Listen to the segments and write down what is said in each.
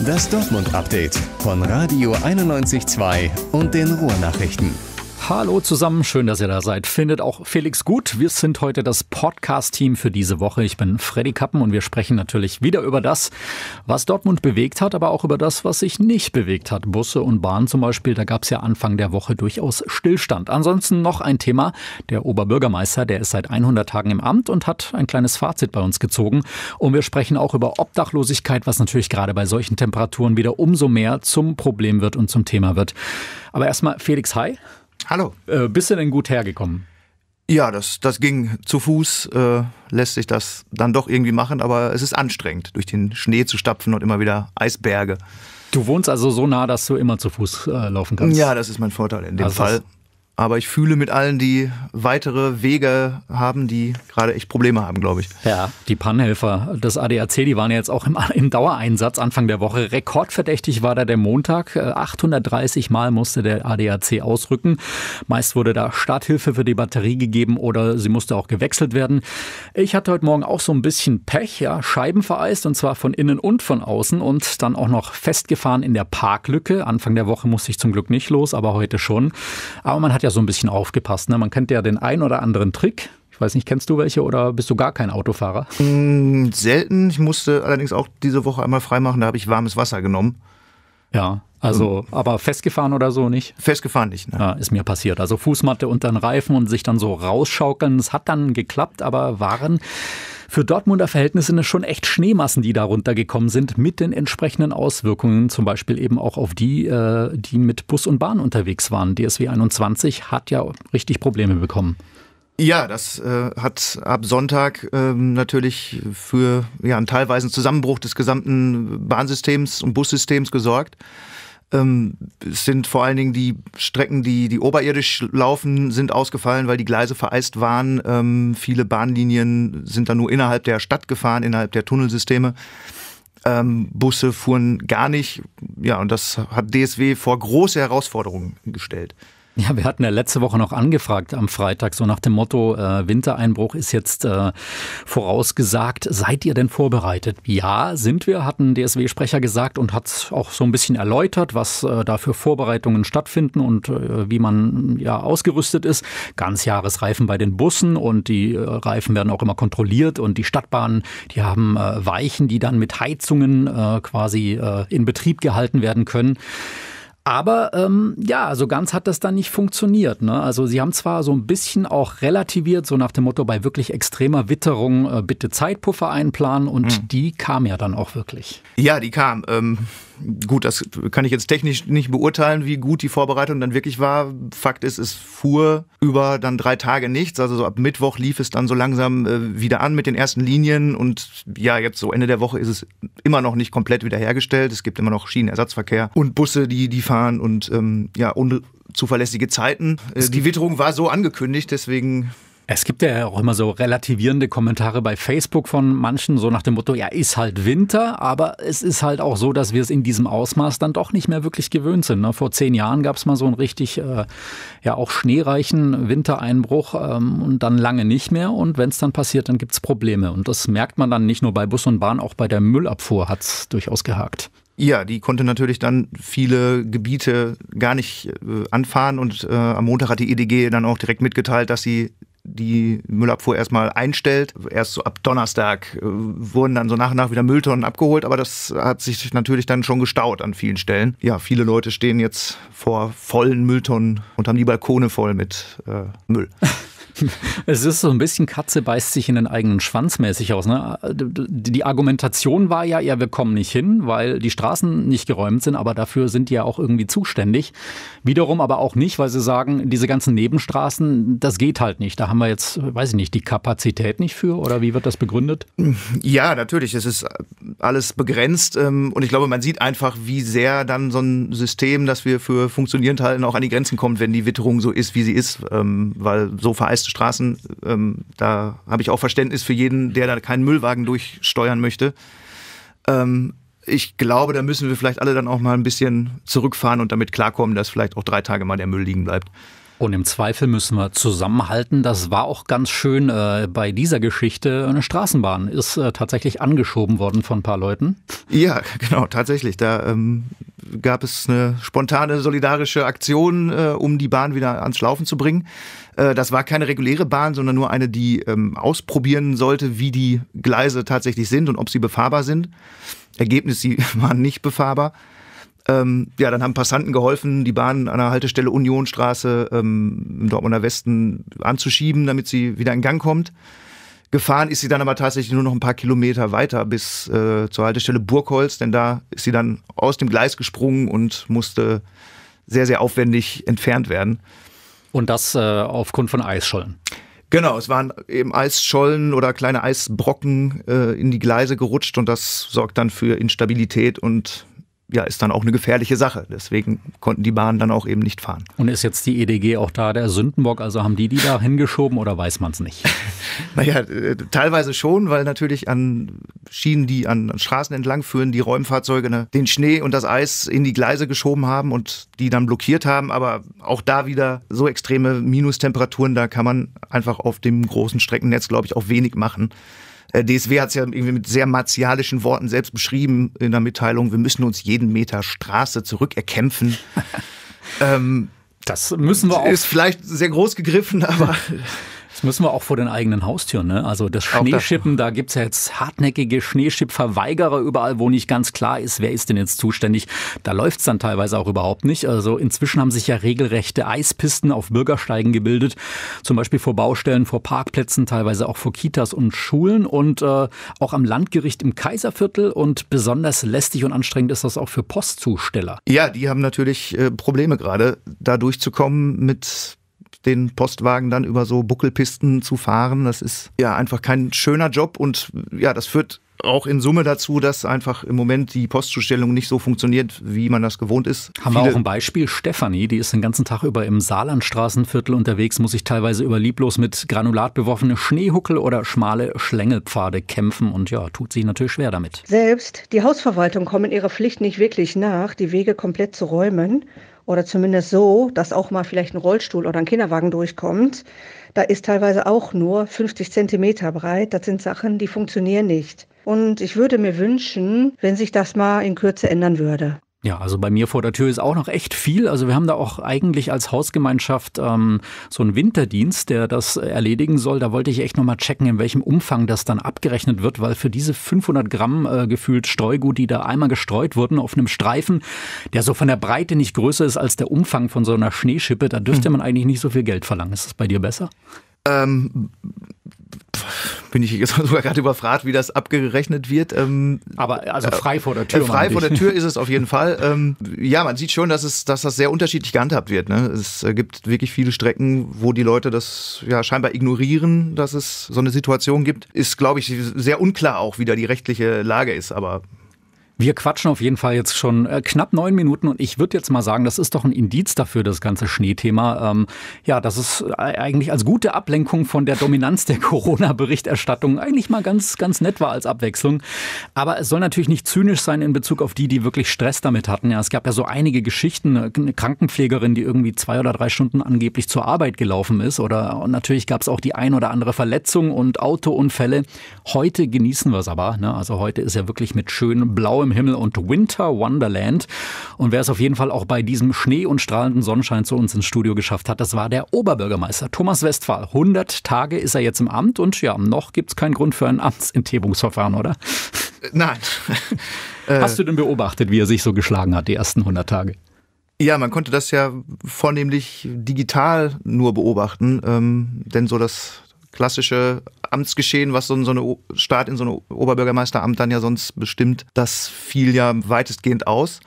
Das Dortmund Update von Radio 91.2 und den Ruhrnachrichten. Hallo zusammen, schön, dass ihr da seid. Findet auch Felix gut. Wir sind heute das Podcast-Team für diese Woche. Ich bin Freddy Kappen und wir sprechen natürlich wieder über das, was Dortmund bewegt hat, aber auch über das, was sich nicht bewegt hat. Busse und Bahn zum Beispiel, da gab es ja Anfang der Woche durchaus Stillstand. Ansonsten noch ein Thema. Der Oberbürgermeister, der ist seit 100 Tagen im Amt und hat ein kleines Fazit bei uns gezogen. Und wir sprechen auch über Obdachlosigkeit, was natürlich gerade bei solchen Temperaturen wieder umso mehr zum Problem wird und zum Thema wird. Aber erstmal Felix, hi. Hallo. Äh, bist du denn gut hergekommen? Ja, das, das ging zu Fuß, äh, lässt sich das dann doch irgendwie machen, aber es ist anstrengend, durch den Schnee zu stapfen und immer wieder Eisberge. Du wohnst also so nah, dass du immer zu Fuß äh, laufen kannst. Ja, das ist mein Vorteil in dem also Fall. Aber ich fühle mit allen, die weitere Wege haben, die gerade echt Probleme haben, glaube ich. Ja, die Pannhelfer des ADAC, die waren ja jetzt auch im, im Dauereinsatz Anfang der Woche. Rekordverdächtig war da der Montag. 830 äh, Mal musste der ADAC ausrücken. Meist wurde da Starthilfe für die Batterie gegeben oder sie musste auch gewechselt werden. Ich hatte heute Morgen auch so ein bisschen Pech, ja, Scheiben vereist und zwar von innen und von außen und dann auch noch festgefahren in der Parklücke. Anfang der Woche musste ich zum Glück nicht los, aber heute schon. Aber man hat ja so ein bisschen aufgepasst. Ne? Man kennt ja den einen oder anderen Trick. Ich weiß nicht, kennst du welche oder bist du gar kein Autofahrer? Mm, selten. Ich musste allerdings auch diese Woche einmal freimachen. Da habe ich warmes Wasser genommen. Ja. Also, ähm, aber festgefahren oder so nicht? Festgefahren nicht, ne? Ja, ist mir passiert. Also Fußmatte unter den Reifen und sich dann so rausschaukeln. Es hat dann geklappt, aber waren für Dortmunder Verhältnisse schon echt Schneemassen, die da runtergekommen sind, mit den entsprechenden Auswirkungen, zum Beispiel eben auch auf die, äh, die mit Bus und Bahn unterwegs waren. DSW 21 hat ja richtig Probleme bekommen. Ja, das äh, hat ab Sonntag ähm, natürlich für ja, einen teilweisen Zusammenbruch des gesamten Bahnsystems und Bussystems gesorgt ähm, sind vor allen Dingen die Strecken, die, die oberirdisch laufen, sind ausgefallen, weil die Gleise vereist waren. Ähm, viele Bahnlinien sind dann nur innerhalb der Stadt gefahren, innerhalb der Tunnelsysteme. Ähm, Busse fuhren gar nicht. Ja, und das hat DSW vor große Herausforderungen gestellt. Ja, wir hatten ja letzte Woche noch angefragt am Freitag, so nach dem Motto, äh, Wintereinbruch ist jetzt äh, vorausgesagt. Seid ihr denn vorbereitet? Ja, sind wir, hat ein DSW-Sprecher gesagt und hat auch so ein bisschen erläutert, was äh, da für Vorbereitungen stattfinden und äh, wie man ja ausgerüstet ist. Ganzjahresreifen bei den Bussen und die äh, Reifen werden auch immer kontrolliert und die Stadtbahnen, die haben äh, Weichen, die dann mit Heizungen äh, quasi äh, in Betrieb gehalten werden können. Aber ähm, ja, so ganz hat das dann nicht funktioniert. Ne? Also sie haben zwar so ein bisschen auch relativiert, so nach dem Motto, bei wirklich extremer Witterung äh, bitte Zeitpuffer einplanen und mhm. die kam ja dann auch wirklich. Ja, die kam. Ähm gut, das kann ich jetzt technisch nicht beurteilen, wie gut die Vorbereitung dann wirklich war. Fakt ist, es fuhr über dann drei Tage nichts. Also so ab Mittwoch lief es dann so langsam äh, wieder an mit den ersten Linien. Und ja, jetzt so Ende der Woche ist es immer noch nicht komplett wiederhergestellt. Es gibt immer noch Schienenersatzverkehr und Busse, die, die fahren und ähm, ja, unzuverlässige Zeiten. Äh, die Witterung war so angekündigt, deswegen es gibt ja auch immer so relativierende Kommentare bei Facebook von manchen, so nach dem Motto, ja, ist halt Winter, aber es ist halt auch so, dass wir es in diesem Ausmaß dann doch nicht mehr wirklich gewöhnt sind. Ne? Vor zehn Jahren gab es mal so einen richtig, äh, ja, auch schneereichen Wintereinbruch ähm, und dann lange nicht mehr. Und wenn es dann passiert, dann gibt es Probleme. Und das merkt man dann nicht nur bei Bus und Bahn, auch bei der Müllabfuhr hat es durchaus gehakt. Ja, die konnte natürlich dann viele Gebiete gar nicht äh, anfahren und äh, am Montag hat die EDG dann auch direkt mitgeteilt, dass sie die Müllabfuhr erstmal einstellt. Erst so ab Donnerstag äh, wurden dann so nach und nach wieder Mülltonnen abgeholt, aber das hat sich natürlich dann schon gestaut an vielen Stellen. Ja, viele Leute stehen jetzt vor vollen Mülltonnen und haben die Balkone voll mit äh, Müll. Es ist so ein bisschen Katze beißt sich in den eigenen Schwanz mäßig aus. Ne? Die Argumentation war ja, ja, wir kommen nicht hin, weil die Straßen nicht geräumt sind, aber dafür sind die ja auch irgendwie zuständig. Wiederum aber auch nicht, weil sie sagen, diese ganzen Nebenstraßen, das geht halt nicht. Da haben wir jetzt, weiß ich nicht, die Kapazität nicht für oder wie wird das begründet? Ja, natürlich. Es ist alles begrenzt ähm, und ich glaube, man sieht einfach, wie sehr dann so ein System, das wir für funktionierend halten, auch an die Grenzen kommt, wenn die Witterung so ist, wie sie ist, ähm, weil so vereist feste Straßen. Ähm, da habe ich auch Verständnis für jeden, der da keinen Müllwagen durchsteuern möchte. Ähm, ich glaube, da müssen wir vielleicht alle dann auch mal ein bisschen zurückfahren und damit klarkommen, dass vielleicht auch drei Tage mal der Müll liegen bleibt. Und im Zweifel müssen wir zusammenhalten. Das war auch ganz schön äh, bei dieser Geschichte. Eine Straßenbahn ist äh, tatsächlich angeschoben worden von ein paar Leuten. Ja, genau, tatsächlich. Da ähm, gab es eine spontane solidarische Aktion, äh, um die Bahn wieder ans Laufen zu bringen. Äh, das war keine reguläre Bahn, sondern nur eine, die ähm, ausprobieren sollte, wie die Gleise tatsächlich sind und ob sie befahrbar sind. Ergebnis, sie waren nicht befahrbar. Ähm, ja, dann haben Passanten geholfen, die Bahn an der Haltestelle Unionstraße ähm, im Dortmunder Westen anzuschieben, damit sie wieder in Gang kommt. Gefahren ist sie dann aber tatsächlich nur noch ein paar Kilometer weiter bis äh, zur Haltestelle Burgholz, denn da ist sie dann aus dem Gleis gesprungen und musste sehr, sehr aufwendig entfernt werden. Und das äh, aufgrund von Eisschollen. Genau, es waren eben Eisschollen oder kleine Eisbrocken äh, in die Gleise gerutscht und das sorgt dann für Instabilität und ja, ist dann auch eine gefährliche Sache. Deswegen konnten die Bahnen dann auch eben nicht fahren. Und ist jetzt die EDG auch da der Sündenbock? Also haben die die da hingeschoben oder weiß man es nicht? naja, äh, teilweise schon, weil natürlich an Schienen, die an, Straßen entlang führen, die Räumfahrzeuge ne, den Schnee und das Eis in die Gleise geschoben haben und die dann blockiert haben. Aber auch da wieder so extreme Minustemperaturen, da kann man einfach auf dem großen Streckennetz, glaube ich, auch wenig machen. Äh, DSW hat es ja irgendwie mit sehr martialischen Worten selbst beschrieben in der Mitteilung, wir müssen uns jeden Meter Straße zurückerkämpfen. ähm, das müssen wir auch. Ist vielleicht sehr groß gegriffen, aber müssen wir auch vor den eigenen Haustüren. Ne? Also das Schneeschippen, das. da gibt es ja jetzt hartnäckige Schneeschippverweigerer überall, wo nicht ganz klar ist, wer ist denn jetzt zuständig. Da läuft es dann teilweise auch überhaupt nicht. Also inzwischen haben sich ja regelrechte Eispisten auf Bürgersteigen gebildet, zum Beispiel vor Baustellen, vor Parkplätzen, teilweise auch vor Kitas und Schulen und äh, auch am Landgericht im Kaiserviertel. Und besonders lästig und anstrengend ist das auch für Postzusteller. Ja, die haben natürlich äh, Probleme gerade, da durchzukommen mit den Postwagen dann über so Buckelpisten zu fahren. Das ist ja einfach kein schöner Job und ja, das führt auch in Summe dazu, dass einfach im Moment die Postzustellung nicht so funktioniert, wie man das gewohnt ist. Haben Viele wir auch ein Beispiel. Stefanie, die ist den ganzen Tag über im Saarlandstraßenviertel unterwegs, muss sich teilweise über lieblos mit Granulat beworfene Schneehuckel oder schmale Schlängelpfade kämpfen und ja, tut sich natürlich schwer damit. Selbst die Hausverwaltung kommen ihrer Pflicht nicht wirklich nach, die Wege komplett zu räumen oder zumindest so, dass auch mal vielleicht ein Rollstuhl oder ein Kinderwagen durchkommt. Da ist teilweise auch nur 50 Zentimeter breit. Das sind Sachen, die funktionieren nicht. Und ich würde mir wünschen, wenn sich das mal in Kürze ändern würde. Ja, also bei mir vor der Tür ist auch noch echt viel. Also wir haben da auch eigentlich als Hausgemeinschaft ähm, so einen Winterdienst, der das erledigen soll. Da wollte ich echt nochmal checken, in welchem Umfang das dann abgerechnet wird, weil für diese 500 Gramm äh, gefühlt Streugut, die da einmal gestreut wurden auf einem Streifen, der so von der Breite nicht größer ist als der Umfang von so einer Schneeschippe, da dürfte mhm. man eigentlich nicht so viel Geld verlangen. Ist das bei dir besser? Ähm, bin ich jetzt sogar gerade überfragt, wie das abgerechnet wird. Ähm, Aber also äh, frei vor der Tür. Äh, frei vor der Tür ist es auf jeden Fall. Ähm, ja, man sieht schon, dass, es, dass das sehr unterschiedlich gehandhabt wird. Ne? Es äh, gibt wirklich viele Strecken, wo die Leute das ja scheinbar ignorieren, dass es so eine Situation gibt. Ist, glaube ich, sehr unklar auch, wie da die rechtliche Lage ist. Aber wir quatschen auf jeden Fall jetzt schon äh, knapp neun Minuten und ich würde jetzt mal sagen, das ist doch ein Indiz dafür, das ganze Schneethema. Ähm, ja, das ist äh, eigentlich als gute Ablenkung von der Dominanz der Corona-Berichterstattung eigentlich mal ganz, ganz nett war als Abwechslung. Aber es soll natürlich nicht zynisch sein in Bezug auf die, die wirklich Stress damit hatten. Ja, es gab ja so einige Geschichten, eine Krankenpflegerin, die irgendwie zwei oder drei Stunden angeblich zur Arbeit gelaufen ist oder natürlich gab es auch die ein oder andere Verletzung und Autounfälle. Heute genießen wir es aber. Ne? Also heute ist ja wirklich mit schönen blauen blauem Himmel und Winter Wonderland. Und wer es auf jeden Fall auch bei diesem Schnee und strahlenden Sonnenschein zu uns ins Studio geschafft hat, das war der Oberbürgermeister Thomas Westphal. 100 Tage ist er jetzt im Amt und ja, noch gibt es keinen Grund für ein Amtsenthebungsverfahren, oder? Äh, nein. Äh, Hast du denn beobachtet, wie er sich so geschlagen hat, die ersten 100 Tage? Ja, man konnte das ja vornehmlich digital nur beobachten, ähm, denn so das klassische Amtsgeschehen, was so, so eine Staat in so einem Oberbürgermeisteramt dann ja sonst bestimmt, das fiel ja weitestgehend aus.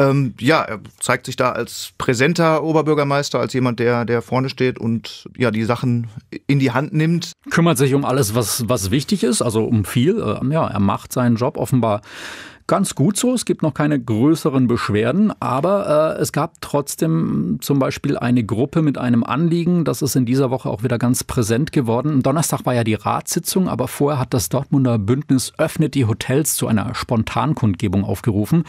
Ähm, ja, er zeigt sich da als präsenter Oberbürgermeister, als jemand, der, der vorne steht und ja, die Sachen in die Hand nimmt. Kümmert sich um alles, was, was wichtig ist, also um viel. Ähm, ja, er macht seinen Job offenbar ganz gut so. Es gibt noch keine größeren Beschwerden, aber äh, es gab trotzdem zum Beispiel eine Gruppe mit einem Anliegen. Das ist in dieser Woche auch wieder ganz präsent geworden. Donnerstag war ja die Ratssitzung, aber vorher hat das Dortmunder Bündnis Öffnet die Hotels zu einer Spontankundgebung aufgerufen.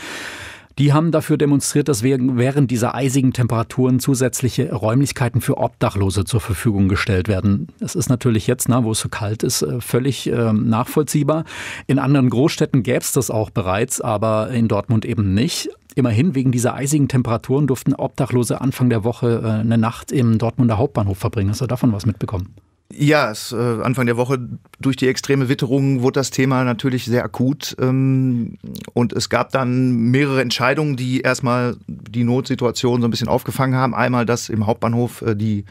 Die haben dafür demonstriert, dass während dieser eisigen Temperaturen zusätzliche Räumlichkeiten für Obdachlose zur Verfügung gestellt werden. Das ist natürlich jetzt, na, wo es so kalt ist, äh, völlig äh, nachvollziehbar. In anderen Großstädten gäbe es das auch bereits, aber in Dortmund eben nicht. Immerhin, wegen dieser eisigen Temperaturen durften Obdachlose Anfang der Woche äh, eine Nacht im Dortmunder Hauptbahnhof verbringen. Hast du davon was mitbekommen? Ja, es, äh, Anfang der Woche durch die extreme Witterung wurde das Thema natürlich sehr akut. Ähm, und es gab dann mehrere Entscheidungen, die erstmal die Notsituation so ein bisschen aufgefangen haben. Einmal, dass im Hauptbahnhof äh, die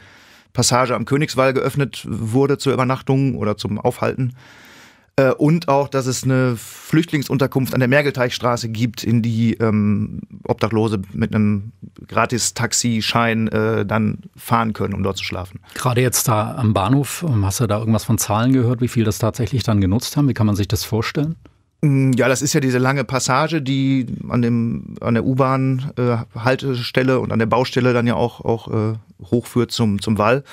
Passage am Königswall geöffnet wurde zur Übernachtung oder zum Aufhalten. Äh, und auch, dass es eine Flüchtlingsunterkunft an der Mergelteichstraße gibt, in die ähm, Obdachlose mit einem Gratis-Taxischein äh, dann fahren können, um dort zu schlafen. Gerade jetzt da am Bahnhof, ähm, hast du da irgendwas von Zahlen gehört, wie viel das tatsächlich dann genutzt haben? Wie kann man sich das vorstellen? Mm, ja, das ist ja diese lange Passage, die an, dem, an der U-Bahn-Haltestelle äh, und an der Baustelle dann ja auch, auch äh, hochführt zum, zum Wall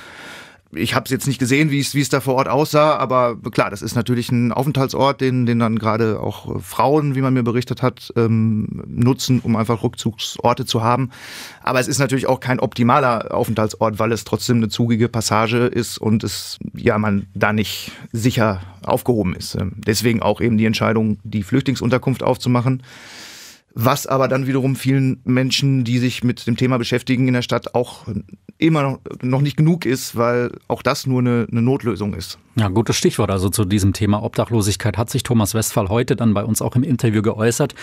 ich habe es jetzt nicht gesehen, wie es da vor Ort aussah, aber klar, das ist natürlich ein Aufenthaltsort, den den dann gerade auch äh, Frauen, wie man mir berichtet hat, ähm, nutzen, um einfach Rückzugsorte zu haben. Aber es ist natürlich auch kein optimaler Aufenthaltsort, weil es trotzdem eine zugige Passage ist und es ja man da nicht sicher aufgehoben ist. Ähm, deswegen auch eben die Entscheidung, die Flüchtlingsunterkunft aufzumachen was aber dann wiederum vielen Menschen, die sich mit dem Thema beschäftigen in der Stadt, auch immer noch, noch nicht genug ist, weil auch das nur eine, eine, Notlösung ist. Ja, gutes Stichwort. Also zu diesem Thema Obdachlosigkeit hat sich Thomas Westphal heute dann bei uns auch im Interview geäußert.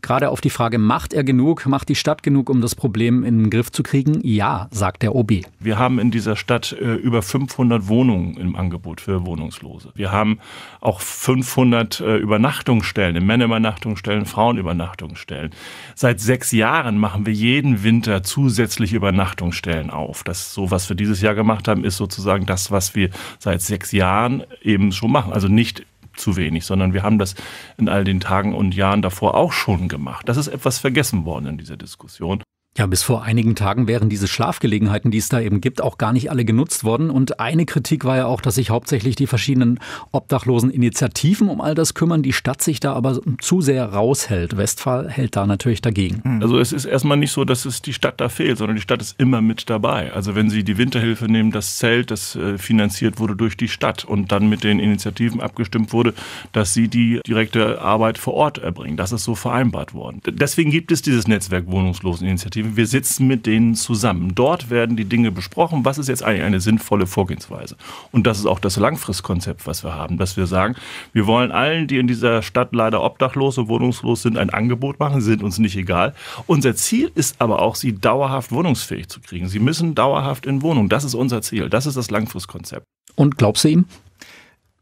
Gerade auf die Frage, macht er genug, macht die Stadt genug, um das Problem in den Griff zu kriegen? Ja, sagt der OB. Wir haben in dieser Stadt äh, über 500 Wohnungen im Angebot für Wohnungslose. Wir haben auch 500 äh, Übernachtungsstellen, Männerübernachtungsstellen, Frauenübernachtungsstellen. Übernachtungsstellen. Seit sechs Jahren machen wir jeden Winter zusätzliche Übernachtungsstellen auf. Das so, was wir dieses Jahr gemacht haben, ist sozusagen das, was wir seit sechs Jahren eben schon machen. Also nicht zu wenig, sondern wir haben das in all den Tagen und Jahren davor auch schon gemacht. Das ist etwas vergessen worden in dieser Diskussion. Ja, bis vor einigen Tagen wären diese Schlafgelegenheiten, die es da eben gibt, auch gar nicht alle genutzt worden. Und eine Kritik war ja auch, dass sich hauptsächlich die verschiedenen obdachlosen Initiativen um all das kümmern, die Stadt sich da aber zu sehr raushält. Westphal hält da natürlich dagegen. Hm. Also es ist erstmal nicht so, dass es die Stadt da fehlt, sondern die Stadt ist immer mit dabei. Also wenn Sie die Winterhilfe nehmen, das Zelt, das äh, finanziert wurde durch die Stadt und dann mit den Initiativen abgestimmt wurde, dass sie die direkte Arbeit vor Ort erbringen. Das ist so vereinbart worden. Deswegen gibt es dieses Netzwerk Wohnungslosen wir sitzen mit denen zusammen. Dort werden die Dinge besprochen. Was ist jetzt eigentlich eine sinnvolle Vorgehensweise? Und das ist auch das Langfristkonzept, was wir haben, dass wir sagen, wir wollen allen, die in dieser Stadt leider obdachlos und wohnungslos sind, ein Angebot machen, sind uns nicht egal. Unser Ziel ist aber auch, sie dauerhaft wohnungsfähig zu kriegen. Sie müssen dauerhaft in Wohnung. Das ist unser Ziel. Das ist das Langfristkonzept. Und glaubst du ihm?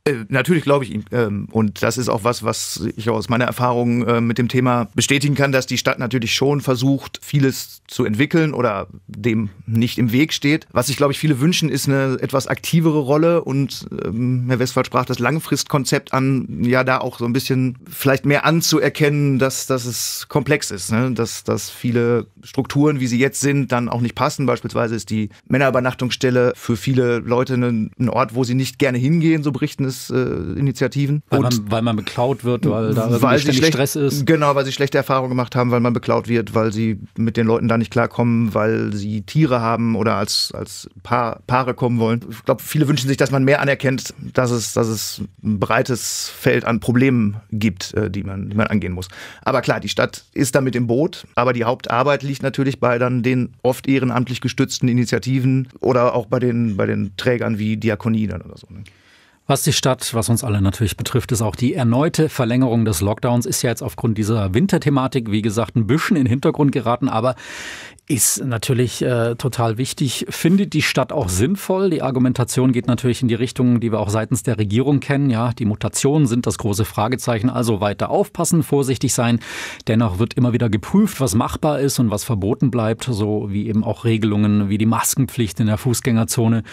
Äh, natürlich glaube ich ihm. und das ist auch was, was ich aus meiner Erfahrung äh, mit dem Thema bestätigen kann, dass die Stadt natürlich schon versucht, vieles zu entwickeln oder dem nicht im Weg steht. Was sich, glaube ich, viele wünschen, ist eine etwas aktivere Rolle. Und ähm, Herr Westphal sprach das Langfristkonzept an, ja, da auch so ein bisschen vielleicht mehr anzuerkennen, dass, dass es komplex ist, ne? dass, dass viele Strukturen, wie sie jetzt sind, dann auch nicht passen. Beispielsweise ist die Männerübernachtungsstelle für viele Leute ein, Ort, wo sie nicht gerne hingehen, so berichten Wildnis-Initiativen. Äh, weil, man, weil man beklaut wird, weil da weil ständig schlecht, Stress ist. Genau, weil sie schlechte Erfahrungen gemacht haben, weil man beklaut wird, weil sie mit den Leuten da nicht klarkommen, weil sie Tiere haben oder als, als Paar, Paare kommen wollen. Ich glaube, viele wünschen sich, dass man mehr anerkennt, dass es, dass es ein breites Feld an Problemen gibt, äh, die man, die man angehen muss. Aber klar, die Stadt ist damit im Boot, aber die Hauptarbeit liegt natürlich bei dann den oft ehrenamtlich gestützten Initiativen oder auch bei den, bei den Trägern wie Diakonie dann oder so. Ne? Was die Stadt, was uns alle natürlich betrifft, ist auch die erneute Verlängerung des Lockdowns. Ist ja jetzt aufgrund dieser Winterthematik, wie gesagt, ein bisschen in den Hintergrund geraten. Aber ist natürlich äh, total wichtig. Findet die Stadt auch sinnvoll? Die Argumentation geht natürlich in die Richtung, die wir auch seitens der Regierung kennen. Ja, die Mutationen sind das große Fragezeichen. Also weiter aufpassen, vorsichtig sein. Dennoch wird immer wieder geprüft, was machbar ist und was verboten bleibt, so wie eben auch Regelungen wie die Maskenpflicht in der Fußgängerzone.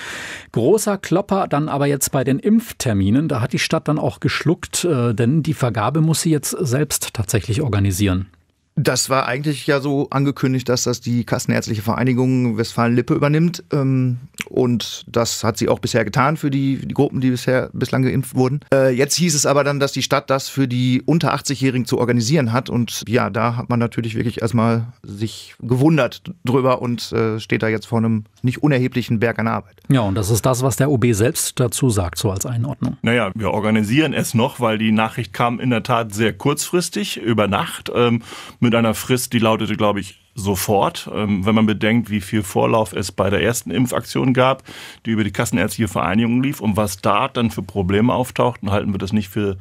Großer Klopper dann aber jetzt bei den Impfterminen. Da hat die Stadt dann auch geschluckt, äh, denn die Vergabe muss sie jetzt selbst tatsächlich organisieren. Das war eigentlich ja so angekündigt, dass das die Kassenärztliche Vereinigung Westfalen-Lippe übernimmt. Ähm, und das hat sie auch bisher getan für die, die Gruppen, die bisher bislang geimpft wurden. Äh, jetzt hieß es aber dann, dass die Stadt das für die unter 80-Jährigen zu organisieren hat. Und ja, da hat man natürlich wirklich erstmal sich gewundert drüber und äh, steht da jetzt vor einem nicht unerheblichen Berg an Arbeit. Ja, und das ist das, was der OB selbst dazu sagt, so als Einordnung. Naja, wir organisieren es noch, weil die Nachricht kam in der Tat sehr kurzfristig, über Nacht. Ähm, mit einer Frist, die lautete, glaube ich, sofort. Ähm, wenn man bedenkt, wie viel Vorlauf es bei der ersten Impfaktion gab, die über die Kassenärztliche Vereinigung lief und was da dann für Probleme auftauchten, halten wir das nicht für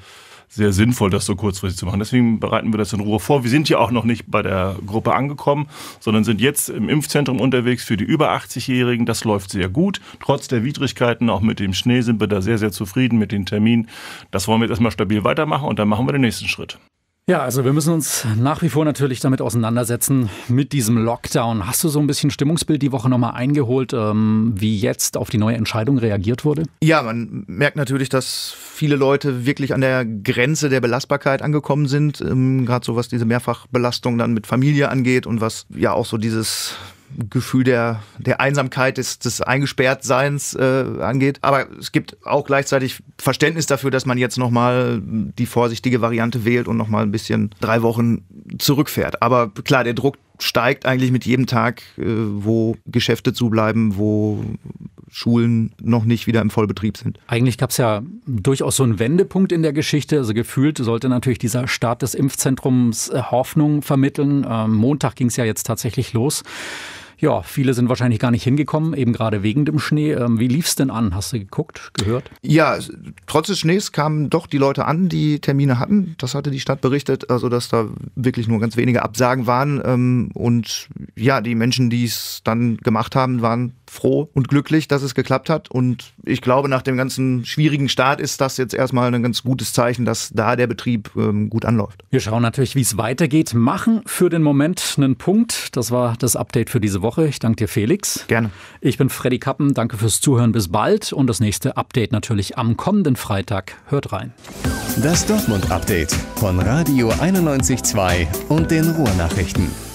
sehr sinnvoll, das so kurzfristig zu machen. Deswegen bereiten wir das in Ruhe vor. Wir sind ja auch noch nicht bei der Gruppe angekommen, sondern sind jetzt im Impfzentrum unterwegs für die über 80-Jährigen. Das läuft sehr gut. Trotz der Widrigkeiten, auch mit dem Schnee, sind wir da sehr, sehr zufrieden mit den Terminen. Das wollen wir jetzt erstmal stabil weitermachen und dann machen wir den nächsten Schritt. Ja, also wir müssen uns nach wie vor natürlich damit auseinandersetzen mit diesem Lockdown. Hast du so ein bisschen Stimmungsbild die Woche nochmal eingeholt, ähm, wie jetzt auf die neue Entscheidung reagiert wurde? Ja, man merkt natürlich, dass viele Leute wirklich an der Grenze der Belastbarkeit angekommen sind, ähm, gerade so was diese Mehrfachbelastung dann mit Familie angeht und was ja auch so dieses Gefühl der, der Einsamkeit, des, des Eingesperrtseins äh, angeht. Aber es gibt auch gleichzeitig Verständnis dafür, dass man jetzt nochmal die vorsichtige Variante wählt und nochmal ein bisschen drei Wochen zurückfährt. Aber klar, der Druck steigt eigentlich mit jedem Tag, äh, wo Geschäfte zubleiben, wo Schulen noch nicht wieder im Vollbetrieb sind. Eigentlich gab es ja durchaus so einen Wendepunkt in der Geschichte. Also gefühlt sollte natürlich dieser Start des Impfzentrums äh, Hoffnung vermitteln. Ähm, Montag ging es ja jetzt tatsächlich los. Ja, viele sind wahrscheinlich gar nicht hingekommen, eben gerade wegen dem Schnee. Ähm, wie lief es denn an? Hast du geguckt, gehört? Ja, trotz des Schnees kamen doch die Leute an, die Termine hatten. Das hatte die Stadt berichtet, also dass da wirklich nur ganz wenige Absagen waren. Ähm, und ja, die Menschen, die es dann gemacht haben, waren froh und glücklich, dass es geklappt hat. Und ich glaube, nach dem ganzen schwierigen Start ist das jetzt erstmal ein ganz gutes Zeichen, dass da der Betrieb ähm, gut anläuft. Wir schauen natürlich, wie es weitergeht. Machen für den Moment einen Punkt. Das war das Update für diese Woche. Ich danke dir, Felix. Gerne. Ich bin Freddy Kappen. Danke fürs Zuhören. Bis bald. Und das nächste Update natürlich am kommenden Freitag. Hört rein. Das Dortmund Update von Radio 91.2 und den Ruhrnachrichten.